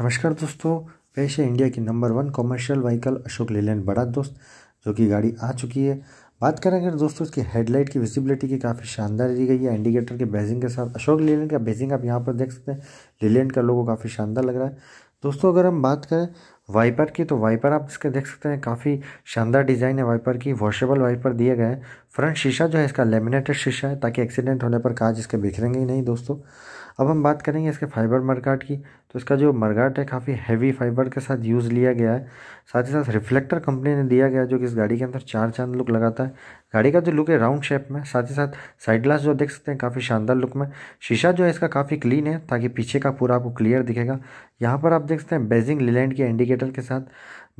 नमस्कार दोस्तों पेश है इंडिया की number one commercial vehicle Ashok Leyland बड़ा दोस्त जो कि गाड़ी आ चुकी है बात करें अगर दोस्तों इसकी हेडलाइट की विजिबिलिटी की काफ़ी शानदार दी गई है इंडिकेटर के बेजिंग के साथ अशोक लेलैंड का बेजिंग आप यहाँ पर देख सकते हैं लेलैंड का लोगो काफ़ी शानदार लग रहा है दोस्तों अगर हम बात करें वाइपर की तो वाइपर आप इसके देख सकते हैं काफ़ी शानदार डिज़ाइन है वाइपर की वॉशेबल वाइपर दिए गए हैं फ्रंट शीशा जो है इसका लेमिनेटेड शीशा है ताकि एक्सीडेंट होने पर काज इसके बिखरेंगे ही नहीं दोस्तों अब हम बात करेंगे इसके फाइबर मरगाट की तो इसका जो मरगाट है काफ़ी हैवी फाइबर के साथ यूज़ लिया गया है साथ ही साथ रिफ्लेक्टर कंपनी ने दिया गया जो कि इस गाड़ी के अंदर चार चांद लुक लगाता है गाड़ी का जो लुक है राउंड शेप में साथ ही साथ साइड ग्लास जो देख सकते हैं काफ़ी शानदार लुक में शीशा जो है इसका काफ़ी क्लीन है ताकि पीछे का पूरा आपको क्लियर दिखेगा यहाँ पर आप देख सकते हैं बेजिंग लीलैंड के इंडिकेटर के साथ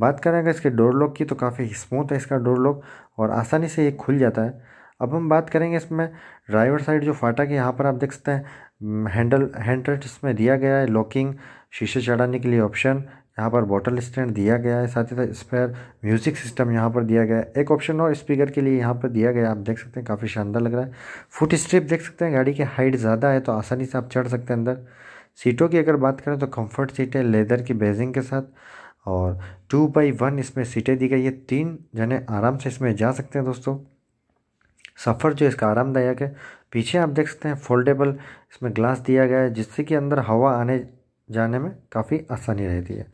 बात करें अगर इसके डोर लॉक की तो काफ़ी स्मूथ है इसका डोर लॉक और आसानी से ये खुल जाता है अब हम बात करेंगे इसमें ड्राइवर साइड जो फाटक है यहाँ पर आप देख सकते हैं हैंडल हैंड इसमें दिया गया है लॉकिंग शीशे चढ़ाने के लिए ऑप्शन यहाँ पर बॉटल स्टैंड दिया गया है साथ ही साथ स्पेयर म्यूज़िक सिस्टम यहाँ पर दिया गया है एक ऑप्शन और स्पीकर के लिए यहाँ पर दिया गया आप देख सकते हैं काफ़ी शानदार लग रहा है फुट स्ट्रिप देख सकते हैं गाड़ी की हाइट ज़्यादा है तो आसानी से आप चढ़ सकते हैं अंदर सीटों की अगर बात करें तो कम्फर्ट सीट है लेदर की बेजिंग के साथ और टू बाई वन इसमें सीटें दी गई है तीन जने आराम से इसमें जा सकते हैं दोस्तों सफ़र जो इसका आरामदायक है पीछे आप देख सकते हैं फोल्डेबल इसमें ग्लास दिया गया है जिससे कि अंदर हवा आने जाने में काफ़ी आसानी रहती है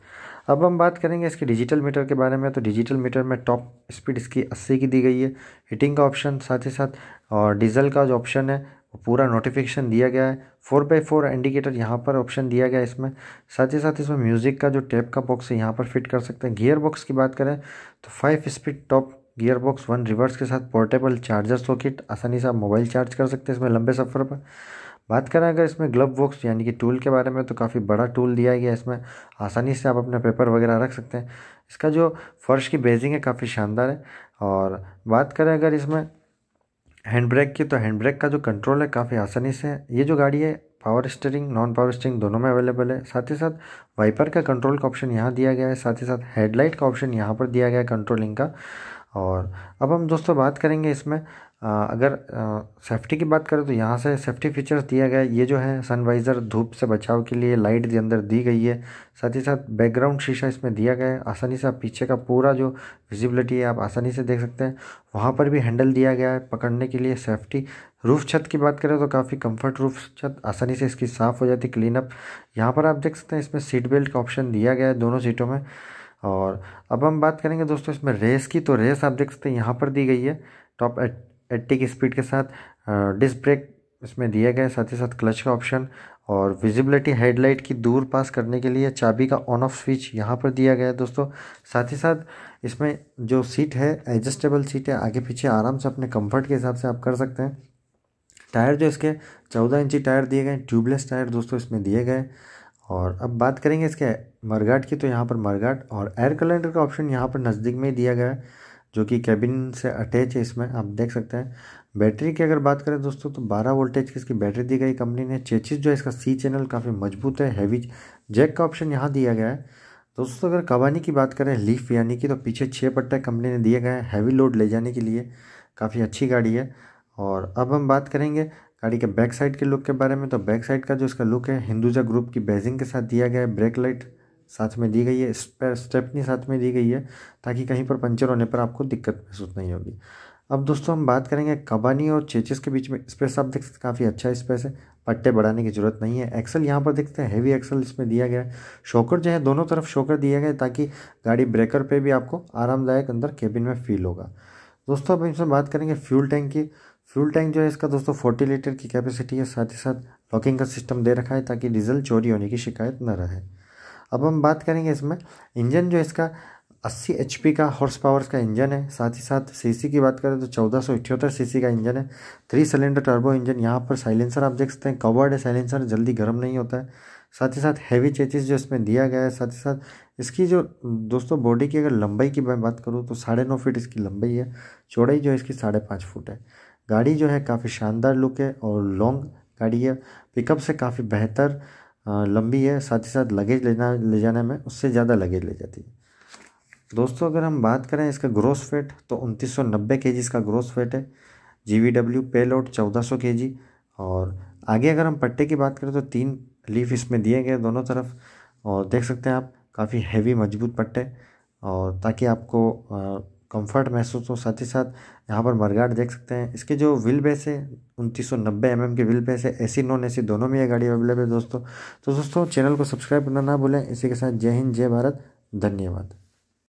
अब हम बात करेंगे इसके डिजिटल मीटर के बारे में तो डिजिटल मीटर में टॉप स्पीड इसकी अस्सी की दी गई है हीटिंग का ऑप्शन साथ ही साथ और डीजल का जो ऑप्शन है वो पूरा नोटिफिकेशन दिया गया है फोर बाई फोर इंडिकेटर यहाँ पर ऑप्शन दिया गया है इसमें साथ ही साथ इसमें म्यूज़िक का जो टैप का बॉक्स है यहाँ पर फिट कर सकते हैं गियर बॉक्स की बात करें तो five speed top gearbox one reverse के साथ पोर्टेबल चार्जर सॉकेट आसानी से आप मोबाइल चार्ज कर सकते हैं इसमें लंबे सफ़र पर बात करें अगर इसमें ग्लव बॉक्स यानी कि टूल के बारे में तो काफ़ी बड़ा टूल दिया गया है इसमें आसानी से आप अपना पेपर वगैरह रख सकते हैं इसका जो फ़र्श की बेजिंग है काफ़ी शानदार है और बात करें अगर इसमें हैंड ब्रेक की तो हैंड ब्रेक का जो कंट्रोल है काफ़ी आसानी से ये जो गाड़ी है power steering non power steering दोनों में अवेलेबल है साथ ही साथ वाइपर का कंट्रोल का ऑप्शन यहाँ दिया गया है साथ ही साथ हेडलाइट का ऑप्शन यहाँ पर दिया गया है कंट्रोलिंग का और अब हम दोस्तों बात करेंगे इसमें आ, अगर सेफ्टी की बात करें तो यहाँ से सेफ्टी फीचर्स दिया गया ये जो है सनवाइज़र धूप से बचाव के लिए लाइट के अंदर दी गई है साथ ही साथ बैकग्राउंड शीशा इसमें दिया गया है आसानी से आप पीछे का पूरा जो विजिबिलिटी है आप आसानी से देख सकते हैं वहाँ पर भी हैंडल दिया गया है पकड़ने के लिए सेफ्टी रूफ़ छत की बात करें तो काफ़ी कम्फर्ट रूफ छत आसानी से इसकी साफ़ हो जाती क्लीनअप यहाँ पर आप देख सकते हैं इसमें सीट बेल्ट का ऑप्शन दिया गया है दोनों सीटों में और अब हम बात करेंगे दोस्तों इसमें रेस की तो रेस आप देख सकते हैं यहाँ पर दी गई है टॉप एट्टी की स्पीड के साथ डिस्क ब्रेक इसमें दिया गया साथ ही साथ क्लच का ऑप्शन और विजिबिलिटी हेडलाइट की दूर पास करने के लिए चाबी का ऑन ऑफ स्विच यहाँ पर दिया गया है दोस्तों साथ ही साथ इसमें जो सीट है एडजस्टेबल सीट है आगे पीछे आराम से अपने कंफर्ट के हिसाब से आप कर सकते हैं टायर जो इसके चौदह इंची टायर दिए गए ट्यूबलेस टायर दोस्तों इसमें दिए गए और अब बात करेंगे इसके मरगाट की तो यहाँ पर मरगाट और एयर कैलेंडर का ऑप्शन यहाँ पर नज़दीक में ही दिया गया है जो कि कैबिन से अटैच है इसमें आप देख सकते हैं बैटरी की अगर बात करें दोस्तों तो 12 वोल्टेज की इसकी बैटरी दी गई कंपनी ने चेचिस जो है इसका सी चैनल काफ़ी मजबूत है हैवी जैक का ऑप्शन यहाँ दिया गया है दोस्तों अगर कबानी की बात करें लीफ यानी कि तो पीछे छः पट्टा कंपनी ने दिए गए हैंवी लोड ले जाने के लिए काफ़ी अच्छी गाड़ी है और अब हम बात करेंगे गाड़ी के बैक साइड के लुक के बारे में तो बैक साइड का जो इसका लुक है हिंदुजा ग्रुप की बेजिंग के साथ दिया गया है ब्रेक लाइट साथ में दी गई है स्पेयर स्टेपनी साथ में दी गई है ताकि कहीं पर पंचर होने पर आपको दिक्कत महसूस नहीं होगी अब दोस्तों हम बात करेंगे कबानी और चेचिस के बीच में स्पेस आप देख सकते काफ़ी अच्छा स्पेस है पट्टे बढ़ाने की ज़रूरत नहीं है एक्सल यहाँ पर देखते हैं हैवी एक्सल इसमें दिया गया है शोकर जो है दोनों तरफ शोकर दिया गया है ताकि गाड़ी ब्रेकर पे भी आपको आरामदायक अंदर केबिन में फील होगा दोस्तों अब इसमें बात करेंगे फ्यूल टैंक की फ्यूल टैंक जो है इसका दोस्तों फोर्टी लीटर की कैपेसिटी है साथ ही साथ लॉकिंग का सिस्टम दे रखा है ताकि डीजल चोरी होने की शिकायत न रहे अब हम बात करेंगे इसमें इंजन जो इसका 80 एच का हॉर्स पावर का इंजन है साथ ही साथ सीसी की बात करें तो चौदह सीसी का इंजन है थ्री सिलेंडर टर्बो इंजन यहाँ पर साइलेंसर आप देख सकते हैं कवर्ड है साइलेंसर जल्दी गर्म नहीं होता है साथ ही साथ हैवी चेचिस जो इसमें दिया गया है साथ ही साथ इसकी जो दोस्तों बॉडी की अगर लंबाई की मैं बात करूँ तो साढ़े नौ फीट इसकी लंबाई है चौड़ाई जो है इसकी साढ़े पाँच फुट है गाड़ी जो है काफ़ी शानदार लुक है और लॉन्ग गाड़ी है पिकअप से काफ़ी बेहतर लंबी है साथ ही साथ लगेज लेना ले जाने में उससे ज़्यादा लगेज ले जाती है दोस्तों अगर हम बात करें इसका ग्रोस वेट तो उनतीस सौ नब्बे के जी इसका ग्रोस वेट है G V W payload चौदह सौ के जी और आगे अगर हम पट्टे की बात करें तो तीन लीफ इसमें दिए गए दोनों तरफ और देख सकते हैं आप काफ़ी हैवी मजबूत पट्टे और ताकि आपको कंफर्ट महसूस हो साथ ही साथ यहाँ पर मरगाट देख सकते हैं इसके जो व्हील बेस है उनतीस सौ नब्बे एम mm के व्हील बेस है एसी नॉन एसी दोनों में ये गाड़ी अवेलेबल है दोस्तों तो दोस्तों चैनल को सब्सक्राइब करना ना भूलें इसी के साथ जय हिंद जय भारत धन्यवाद